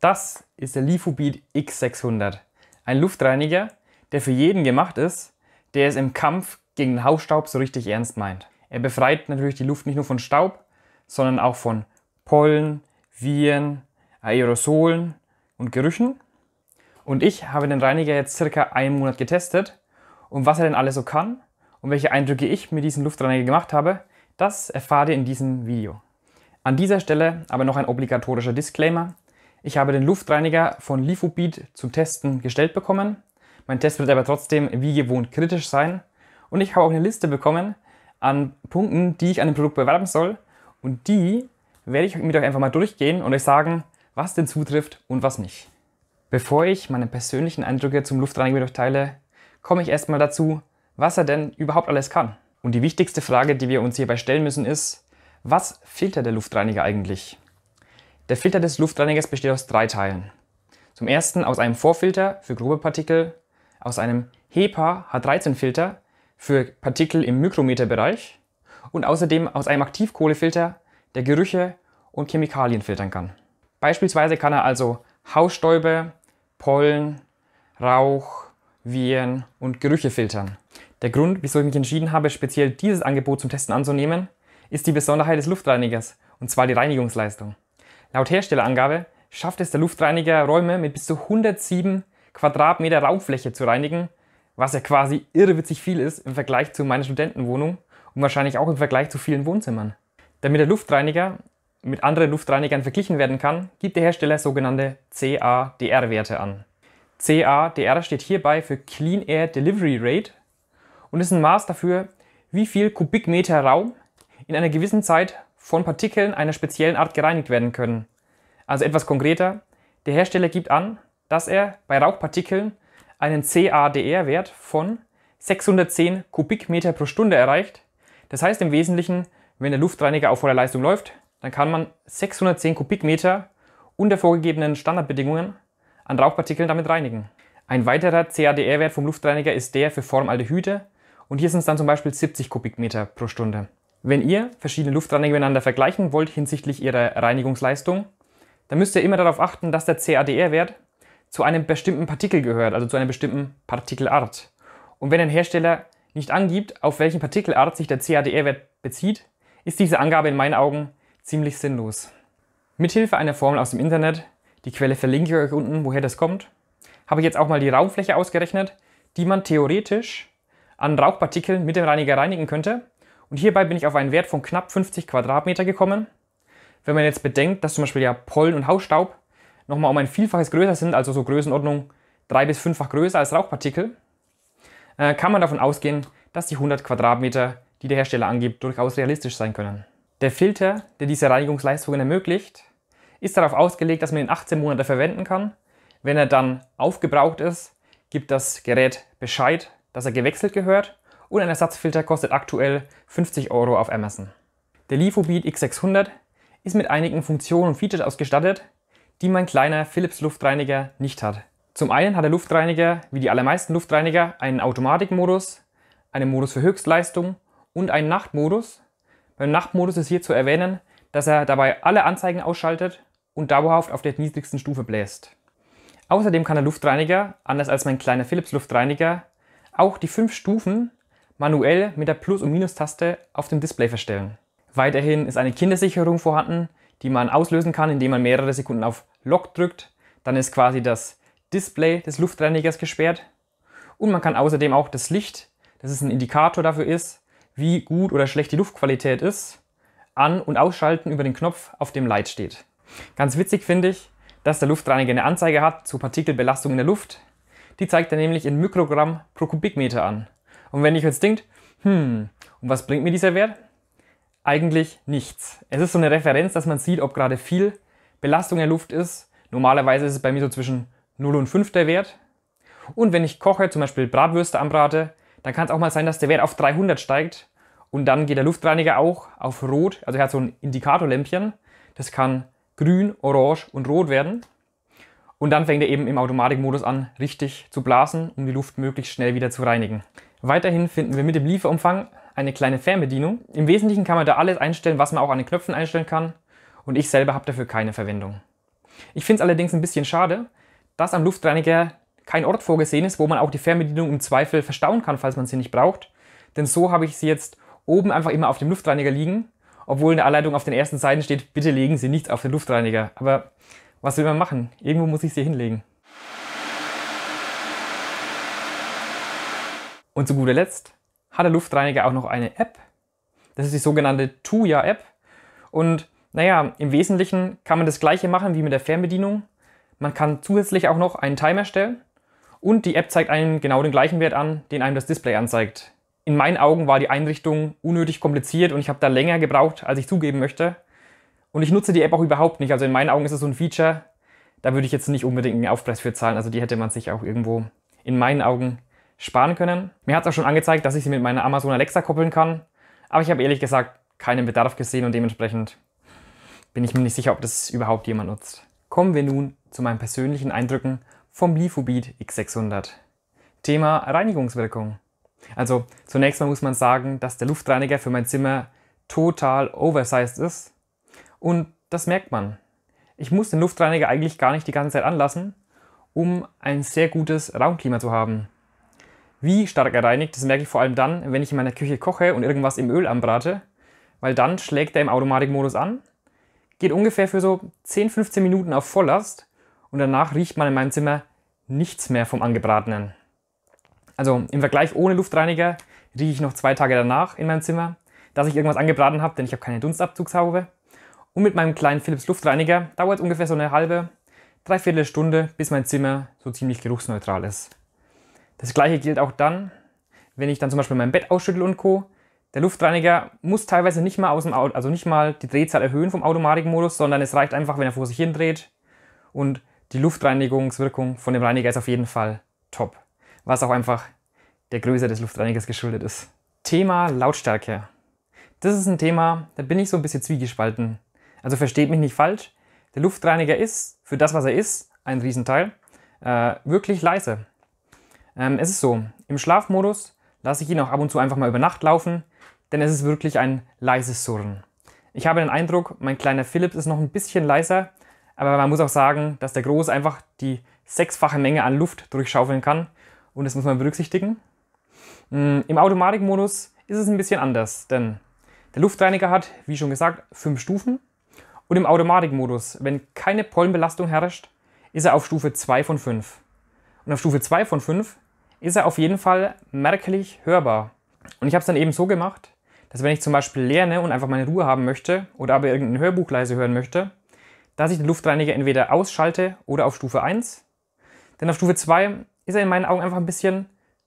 Das ist der Lifobit X600, ein Luftreiniger, der für jeden gemacht ist, der es im Kampf gegen den Hausstaub so richtig ernst meint. Er befreit natürlich die Luft nicht nur von Staub, sondern auch von Pollen, Viren, Aerosolen und Gerüchen. Und ich habe den Reiniger jetzt circa einen Monat getestet und was er denn alles so kann und welche Eindrücke ich mit diesem Luftreiniger gemacht habe, das erfahrt ihr in diesem Video. An dieser Stelle aber noch ein obligatorischer Disclaimer. Ich habe den Luftreiniger von Lifubit zum Testen gestellt bekommen. Mein Test wird aber trotzdem wie gewohnt kritisch sein. Und ich habe auch eine Liste bekommen an Punkten, die ich an dem Produkt bewerben soll. Und die werde ich mit euch einfach mal durchgehen und euch sagen, was denn zutrifft und was nicht. Bevor ich meine persönlichen Eindrücke zum Luftreiniger mit euch teile, komme ich erstmal dazu, was er denn überhaupt alles kann. Und die wichtigste Frage, die wir uns hierbei stellen müssen, ist, was filtert der Luftreiniger eigentlich? Der Filter des Luftreinigers besteht aus drei Teilen. Zum ersten aus einem Vorfilter für grobe Partikel, aus einem HEPA H13-Filter für Partikel im Mikrometerbereich und außerdem aus einem Aktivkohlefilter, der Gerüche und Chemikalien filtern kann. Beispielsweise kann er also Hausstäube, Pollen, Rauch, Viren und Gerüche filtern. Der Grund, wieso ich mich entschieden habe, speziell dieses Angebot zum Testen anzunehmen, ist die Besonderheit des Luftreinigers, und zwar die Reinigungsleistung. Laut Herstellerangabe schafft es der Luftreiniger, Räume mit bis zu 107 Quadratmeter Raumfläche zu reinigen, was ja quasi irrewitzig viel ist im Vergleich zu meiner Studentenwohnung und wahrscheinlich auch im Vergleich zu vielen Wohnzimmern. Damit der Luftreiniger mit anderen Luftreinigern verglichen werden kann, gibt der Hersteller sogenannte CADR-Werte an. CADR steht hierbei für Clean Air Delivery Rate und ist ein Maß dafür, wie viel Kubikmeter Raum in einer gewissen Zeit von Partikeln einer speziellen Art gereinigt werden können. Also etwas konkreter, der Hersteller gibt an, dass er bei Rauchpartikeln einen CADR-Wert von 610 Kubikmeter pro Stunde erreicht. Das heißt im Wesentlichen, wenn der Luftreiniger auf voller Leistung läuft, dann kann man 610 Kubikmeter unter vorgegebenen Standardbedingungen an Rauchpartikeln damit reinigen. Ein weiterer CADR-Wert vom Luftreiniger ist der für Formaldehyde und hier sind es dann zum Beispiel 70 Kubikmeter pro Stunde. Wenn ihr verschiedene Luftreiniger miteinander vergleichen wollt hinsichtlich ihrer Reinigungsleistung, dann müsst ihr immer darauf achten, dass der CADR-Wert zu einem bestimmten Partikel gehört, also zu einer bestimmten Partikelart. Und wenn ein Hersteller nicht angibt, auf welchen Partikelart sich der CADR-Wert bezieht, ist diese Angabe in meinen Augen ziemlich sinnlos. Mithilfe einer Formel aus dem Internet, die Quelle verlinke ich euch unten, woher das kommt, habe ich jetzt auch mal die Raumfläche ausgerechnet, die man theoretisch an Rauchpartikeln mit dem Reiniger reinigen könnte und hierbei bin ich auf einen Wert von knapp 50 Quadratmeter gekommen. Wenn man jetzt bedenkt, dass zum Beispiel ja Pollen und Hausstaub nochmal um ein Vielfaches größer sind, also so Größenordnung drei bis fünffach größer als Rauchpartikel, äh, kann man davon ausgehen, dass die 100 Quadratmeter, die der Hersteller angibt, durchaus realistisch sein können. Der Filter, der diese Reinigungsleistungen ermöglicht, ist darauf ausgelegt, dass man ihn 18 Monate verwenden kann. Wenn er dann aufgebraucht ist, gibt das Gerät Bescheid, dass er gewechselt gehört und ein Ersatzfilter kostet aktuell 50 Euro auf Amazon. Der Lifobeat X600 ist mit einigen Funktionen und Features ausgestattet, die mein kleiner Philips Luftreiniger nicht hat. Zum einen hat der Luftreiniger, wie die allermeisten Luftreiniger, einen Automatikmodus, einen Modus für Höchstleistung und einen Nachtmodus. Beim Nachtmodus ist hier zu erwähnen, dass er dabei alle Anzeigen ausschaltet und dauerhaft auf der niedrigsten Stufe bläst. Außerdem kann der Luftreiniger, anders als mein kleiner Philips Luftreiniger, auch die fünf Stufen manuell mit der Plus- und Minustaste auf dem Display verstellen. Weiterhin ist eine Kindersicherung vorhanden, die man auslösen kann, indem man mehrere Sekunden auf Lock drückt. Dann ist quasi das Display des Luftreinigers gesperrt. Und man kann außerdem auch das Licht, das ist ein Indikator dafür ist, wie gut oder schlecht die Luftqualität ist, an- und ausschalten über den Knopf, auf dem Light steht. Ganz witzig finde ich, dass der Luftreiniger eine Anzeige hat zur Partikelbelastung in der Luft. Die zeigt er nämlich in Mikrogramm pro Kubikmeter an. Und wenn ich jetzt denkt, hm, und was bringt mir dieser Wert? Eigentlich nichts. Es ist so eine Referenz, dass man sieht, ob gerade viel Belastung in der Luft ist. Normalerweise ist es bei mir so zwischen 0 und 5 der Wert. Und wenn ich koche, zum Beispiel Bratwürste anbrate, dann kann es auch mal sein, dass der Wert auf 300 steigt und dann geht der Luftreiniger auch auf Rot. Also er hat so ein Indikatorlämpchen. Das kann grün, orange und rot werden. Und dann fängt er eben im Automatikmodus an, richtig zu blasen, um die Luft möglichst schnell wieder zu reinigen. Weiterhin finden wir mit dem Lieferumfang eine kleine Fernbedienung. Im Wesentlichen kann man da alles einstellen, was man auch an den Knöpfen einstellen kann. Und ich selber habe dafür keine Verwendung. Ich finde es allerdings ein bisschen schade, dass am Luftreiniger kein Ort vorgesehen ist, wo man auch die Fernbedienung im Zweifel verstauen kann, falls man sie nicht braucht. Denn so habe ich sie jetzt oben einfach immer auf dem Luftreiniger liegen, obwohl in der Anleitung auf den ersten Seiten steht, bitte legen Sie nichts auf den Luftreiniger. Aber was will man machen? Irgendwo muss ich sie hinlegen. Und zu guter Letzt hat der Luftreiniger auch noch eine App. Das ist die sogenannte Tuya-App. Und naja, im Wesentlichen kann man das gleiche machen wie mit der Fernbedienung. Man kann zusätzlich auch noch einen Timer stellen und die App zeigt einem genau den gleichen Wert an, den einem das Display anzeigt. In meinen Augen war die Einrichtung unnötig kompliziert und ich habe da länger gebraucht, als ich zugeben möchte. Und ich nutze die App auch überhaupt nicht. Also in meinen Augen ist es so ein Feature, da würde ich jetzt nicht unbedingt einen Aufpreis für zahlen. Also die hätte man sich auch irgendwo in meinen Augen sparen können. Mir hat es auch schon angezeigt, dass ich sie mit meiner Amazon Alexa koppeln kann, aber ich habe ehrlich gesagt keinen Bedarf gesehen und dementsprechend bin ich mir nicht sicher, ob das überhaupt jemand nutzt. Kommen wir nun zu meinen persönlichen Eindrücken vom Lifobeat X600. Thema Reinigungswirkung. Also zunächst mal muss man sagen, dass der Luftreiniger für mein Zimmer total oversized ist und das merkt man. Ich muss den Luftreiniger eigentlich gar nicht die ganze Zeit anlassen, um ein sehr gutes Raumklima zu haben wie stark er reinigt, das merke ich vor allem dann, wenn ich in meiner Küche koche und irgendwas im Öl anbrate, weil dann schlägt er im Automatikmodus an, geht ungefähr für so 10-15 Minuten auf Volllast und danach riecht man in meinem Zimmer nichts mehr vom Angebratenen. Also im Vergleich ohne Luftreiniger rieche ich noch zwei Tage danach in meinem Zimmer, dass ich irgendwas angebraten habe, denn ich habe keine Dunstabzugshaube. Und mit meinem kleinen Philips Luftreiniger dauert es ungefähr so eine halbe, dreiviertel Stunde, bis mein Zimmer so ziemlich geruchsneutral ist. Das gleiche gilt auch dann, wenn ich dann zum Beispiel mein Bett ausschüttel und Co. Der Luftreiniger muss teilweise nicht mal aus dem Auto, also nicht mal die Drehzahl erhöhen vom Automatikmodus, sondern es reicht einfach, wenn er vor sich hin dreht. Und die Luftreinigungswirkung von dem Reiniger ist auf jeden Fall top. Was auch einfach der Größe des Luftreinigers geschuldet ist. Thema Lautstärke. Das ist ein Thema, da bin ich so ein bisschen zwiegespalten. Also versteht mich nicht falsch. Der Luftreiniger ist, für das, was er ist, ein Riesenteil, äh, wirklich leise. Ähm, es ist so, im Schlafmodus lasse ich ihn auch ab und zu einfach mal über Nacht laufen, denn es ist wirklich ein leises Surren. Ich habe den Eindruck, mein kleiner Philips ist noch ein bisschen leiser, aber man muss auch sagen, dass der Groß einfach die sechsfache Menge an Luft durchschaufeln kann und das muss man berücksichtigen. Mm, Im Automatikmodus ist es ein bisschen anders, denn der Luftreiniger hat, wie schon gesagt, fünf Stufen und im Automatikmodus, wenn keine Pollenbelastung herrscht, ist er auf Stufe 2 von 5. Und auf Stufe 2 von 5 ist er auf jeden Fall merklich hörbar. Und ich habe es dann eben so gemacht, dass wenn ich zum Beispiel lerne und einfach meine Ruhe haben möchte oder aber irgendein Hörbuch leise hören möchte, dass ich den Luftreiniger entweder ausschalte oder auf Stufe 1. Denn auf Stufe 2 ist er in meinen Augen einfach ein bisschen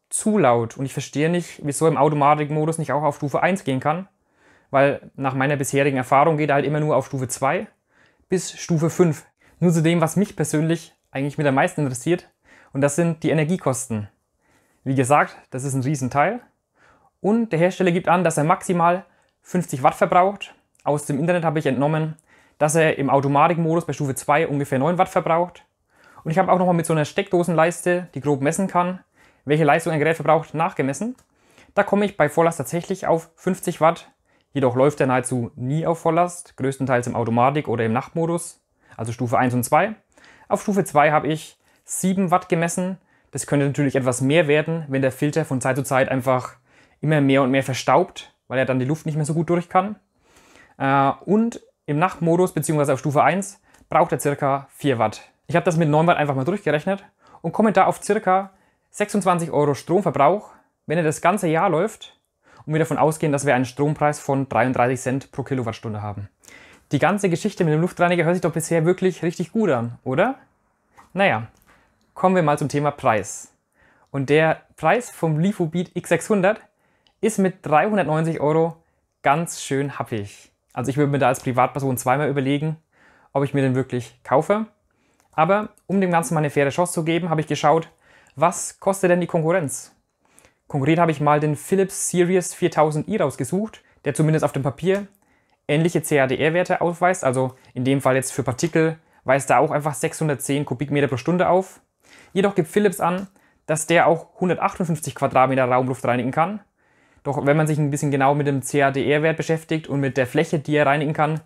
zu laut und ich verstehe nicht, wieso im Automatikmodus nicht auch auf Stufe 1 gehen kann, weil nach meiner bisherigen Erfahrung geht er halt immer nur auf Stufe 2 bis Stufe 5. Nur zu dem, was mich persönlich eigentlich mit am meisten interessiert und das sind die Energiekosten. Wie gesagt, das ist ein Riesenteil. Und der Hersteller gibt an, dass er maximal 50 Watt verbraucht. Aus dem Internet habe ich entnommen, dass er im Automatikmodus bei Stufe 2 ungefähr 9 Watt verbraucht. Und ich habe auch nochmal mit so einer Steckdosenleiste, die grob messen kann, welche Leistung ein Gerät verbraucht, nachgemessen. Da komme ich bei Volllast tatsächlich auf 50 Watt. Jedoch läuft er nahezu nie auf Volllast, größtenteils im Automatik oder im Nachtmodus, also Stufe 1 und 2. Auf Stufe 2 habe ich 7 Watt gemessen, das könnte natürlich etwas mehr werden, wenn der Filter von Zeit zu Zeit einfach immer mehr und mehr verstaubt, weil er dann die Luft nicht mehr so gut durch kann. Äh, und im Nachtmodus bzw. auf Stufe 1 braucht er ca. 4 Watt. Ich habe das mit 9 Watt einfach mal durchgerechnet und komme da auf ca. 26 Euro Stromverbrauch, wenn er das ganze Jahr läuft und wir davon ausgehen, dass wir einen Strompreis von 33 Cent pro Kilowattstunde haben. Die ganze Geschichte mit dem Luftreiniger hört sich doch bisher wirklich richtig gut an, oder? Naja, kommen wir mal zum Thema Preis. Und der Preis vom Lifobeat X600 ist mit 390 Euro ganz schön happig. Also ich würde mir da als Privatperson zweimal überlegen, ob ich mir den wirklich kaufe. Aber um dem Ganzen mal eine faire Chance zu geben, habe ich geschaut, was kostet denn die Konkurrenz? Konkret habe ich mal den Philips Series 4000i rausgesucht, der zumindest auf dem Papier ähnliche CADR-Werte aufweist. Also in dem Fall jetzt für Partikel weist er auch einfach 610 Kubikmeter pro Stunde auf. Jedoch gibt Philips an, dass der auch 158 Quadratmeter Raumluft reinigen kann. Doch wenn man sich ein bisschen genau mit dem CADR-Wert beschäftigt und mit der Fläche, die er reinigen kann,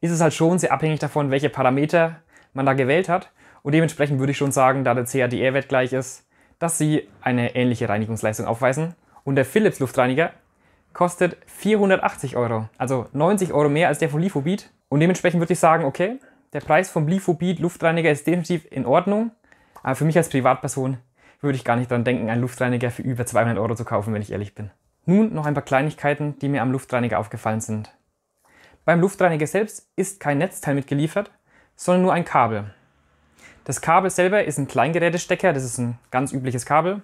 ist es halt schon sehr abhängig davon, welche Parameter man da gewählt hat. Und dementsprechend würde ich schon sagen, da der CADR-Wert gleich ist, dass sie eine ähnliche Reinigungsleistung aufweisen. Und der Philips Luftreiniger kostet 480 Euro, also 90 Euro mehr als der von Lifobit. Und dementsprechend würde ich sagen, okay, der Preis vom Lifobit Luftreiniger ist definitiv in Ordnung. Aber für mich als Privatperson würde ich gar nicht daran denken, einen Luftreiniger für über 200 Euro zu kaufen, wenn ich ehrlich bin. Nun noch ein paar Kleinigkeiten, die mir am Luftreiniger aufgefallen sind. Beim Luftreiniger selbst ist kein Netzteil mitgeliefert, sondern nur ein Kabel. Das Kabel selber ist ein Kleingerätestecker, das ist ein ganz übliches Kabel.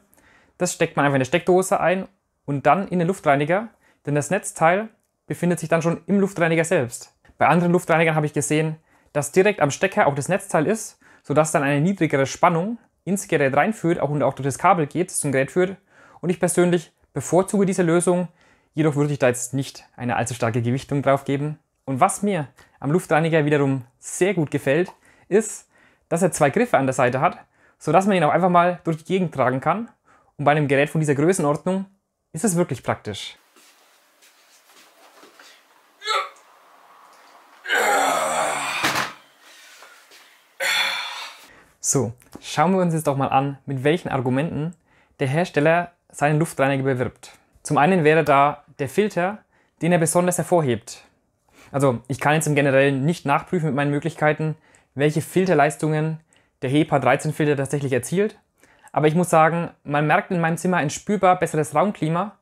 Das steckt man einfach in eine Steckdose ein und dann in den Luftreiniger, denn das Netzteil befindet sich dann schon im Luftreiniger selbst. Bei anderen Luftreinigern habe ich gesehen, dass direkt am Stecker auch das Netzteil ist sodass dann eine niedrigere Spannung ins Gerät reinführt auch und auch durch das Kabel geht, zum Gerät führt. Und ich persönlich bevorzuge diese Lösung, jedoch würde ich da jetzt nicht eine allzu starke Gewichtung drauf geben. Und was mir am Luftreiniger wiederum sehr gut gefällt, ist, dass er zwei Griffe an der Seite hat, sodass man ihn auch einfach mal durch die Gegend tragen kann. Und bei einem Gerät von dieser Größenordnung ist es wirklich praktisch. So, schauen wir uns jetzt doch mal an, mit welchen Argumenten der Hersteller seinen Luftreiniger bewirbt. Zum einen wäre da der Filter, den er besonders hervorhebt. Also ich kann jetzt im Generellen nicht nachprüfen mit meinen Möglichkeiten, welche Filterleistungen der HEPA 13 Filter tatsächlich erzielt. Aber ich muss sagen, man merkt in meinem Zimmer ein spürbar besseres Raumklima.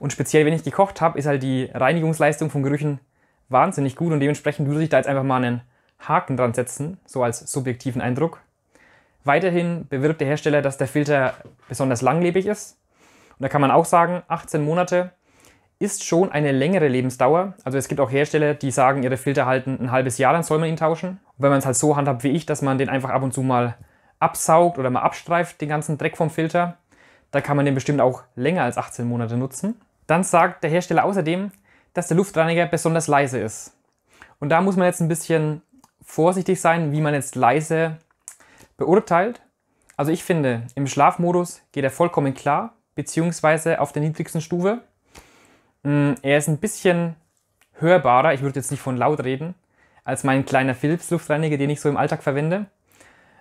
Und speziell, wenn ich gekocht habe, ist halt die Reinigungsleistung von Gerüchen wahnsinnig gut und dementsprechend würde ich da jetzt einfach mal einen Haken dran setzen, so als subjektiven Eindruck. Weiterhin bewirbt der Hersteller, dass der Filter besonders langlebig ist. Und da kann man auch sagen, 18 Monate ist schon eine längere Lebensdauer. Also es gibt auch Hersteller, die sagen, ihre Filter halten ein halbes Jahr, dann soll man ihn tauschen. Und wenn man es halt so handhabt wie ich, dass man den einfach ab und zu mal absaugt oder mal abstreift, den ganzen Dreck vom Filter, da kann man den bestimmt auch länger als 18 Monate nutzen. Dann sagt der Hersteller außerdem, dass der Luftreiniger besonders leise ist. Und da muss man jetzt ein bisschen vorsichtig sein, wie man jetzt leise beurteilt. Also ich finde, im Schlafmodus geht er vollkommen klar, beziehungsweise auf der niedrigsten Stufe. Mm, er ist ein bisschen hörbarer, ich würde jetzt nicht von laut reden, als mein kleiner Philips Luftreiniger, den ich so im Alltag verwende.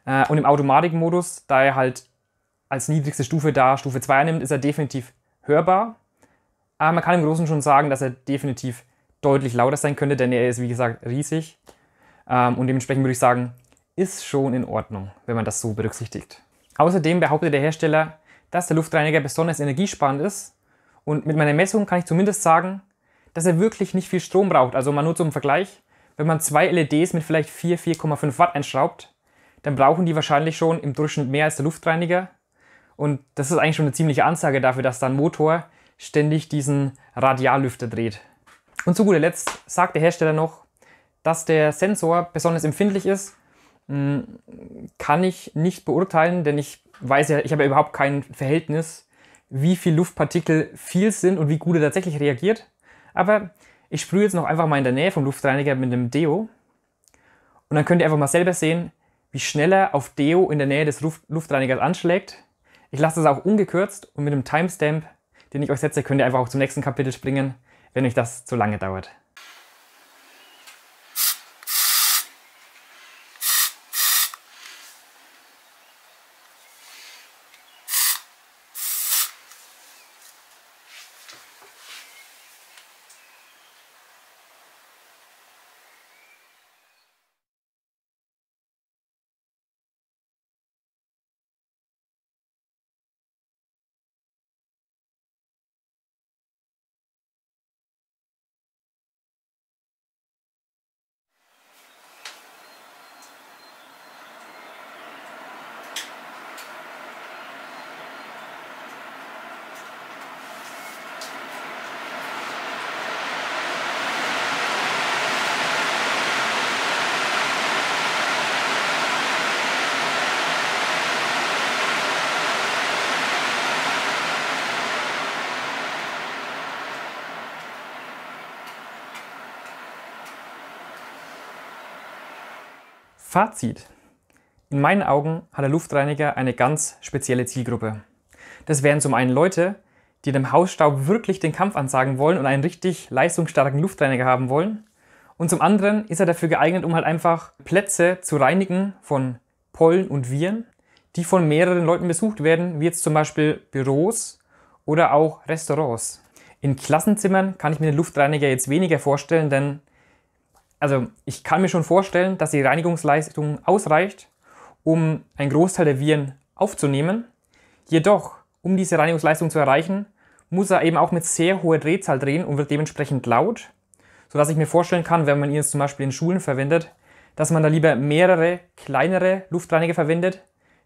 Äh, und im Automatikmodus, da er halt als niedrigste Stufe da Stufe 2 nimmt, ist er definitiv hörbar. Aber man kann im Großen schon sagen, dass er definitiv deutlich lauter sein könnte, denn er ist, wie gesagt, riesig. Ähm, und dementsprechend würde ich sagen, ist schon in Ordnung, wenn man das so berücksichtigt. Außerdem behauptet der Hersteller, dass der Luftreiniger besonders energiesparend ist und mit meiner Messung kann ich zumindest sagen, dass er wirklich nicht viel Strom braucht. Also mal nur zum Vergleich, wenn man zwei LEDs mit vielleicht 4, 4,5 Watt einschraubt, dann brauchen die wahrscheinlich schon im Durchschnitt mehr als der Luftreiniger. Und das ist eigentlich schon eine ziemliche Ansage dafür, dass da ein Motor ständig diesen Radiallüfter dreht. Und zu guter Letzt sagt der Hersteller noch, dass der Sensor besonders empfindlich ist hm, kann ich nicht beurteilen, denn ich weiß ja, ich habe ja überhaupt kein Verhältnis, wie viel Luftpartikel viel sind und wie gut er tatsächlich reagiert. Aber ich sprühe jetzt noch einfach mal in der Nähe vom Luftreiniger mit einem Deo und dann könnt ihr einfach mal selber sehen, wie schnell er auf Deo in der Nähe des Luftreinigers anschlägt. Ich lasse das auch ungekürzt und mit dem Timestamp, den ich euch setze, könnt ihr einfach auch zum nächsten Kapitel springen, wenn euch das zu lange dauert. Fazit. In meinen Augen hat der Luftreiniger eine ganz spezielle Zielgruppe. Das wären zum einen Leute, die dem Hausstaub wirklich den Kampf ansagen wollen und einen richtig leistungsstarken Luftreiniger haben wollen. Und zum anderen ist er dafür geeignet, um halt einfach Plätze zu reinigen von Pollen und Viren, die von mehreren Leuten besucht werden, wie jetzt zum Beispiel Büros oder auch Restaurants. In Klassenzimmern kann ich mir den Luftreiniger jetzt weniger vorstellen, denn also ich kann mir schon vorstellen, dass die Reinigungsleistung ausreicht, um einen Großteil der Viren aufzunehmen. Jedoch, um diese Reinigungsleistung zu erreichen, muss er eben auch mit sehr hoher Drehzahl drehen und wird dementsprechend laut, sodass ich mir vorstellen kann, wenn man ihn jetzt zum Beispiel in Schulen verwendet, dass man da lieber mehrere kleinere Luftreiniger verwendet,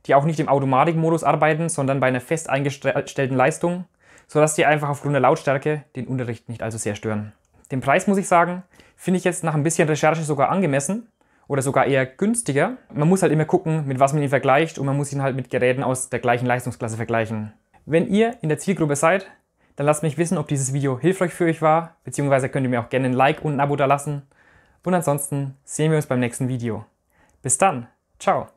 die auch nicht im Automatikmodus arbeiten, sondern bei einer fest eingestellten Leistung, sodass die einfach aufgrund der Lautstärke den Unterricht nicht allzu sehr stören. Den Preis, muss ich sagen, finde ich jetzt nach ein bisschen Recherche sogar angemessen oder sogar eher günstiger. Man muss halt immer gucken, mit was man ihn vergleicht und man muss ihn halt mit Geräten aus der gleichen Leistungsklasse vergleichen. Wenn ihr in der Zielgruppe seid, dann lasst mich wissen, ob dieses Video hilfreich für euch war, beziehungsweise könnt ihr mir auch gerne ein Like und ein Abo da lassen. Und ansonsten sehen wir uns beim nächsten Video. Bis dann, ciao!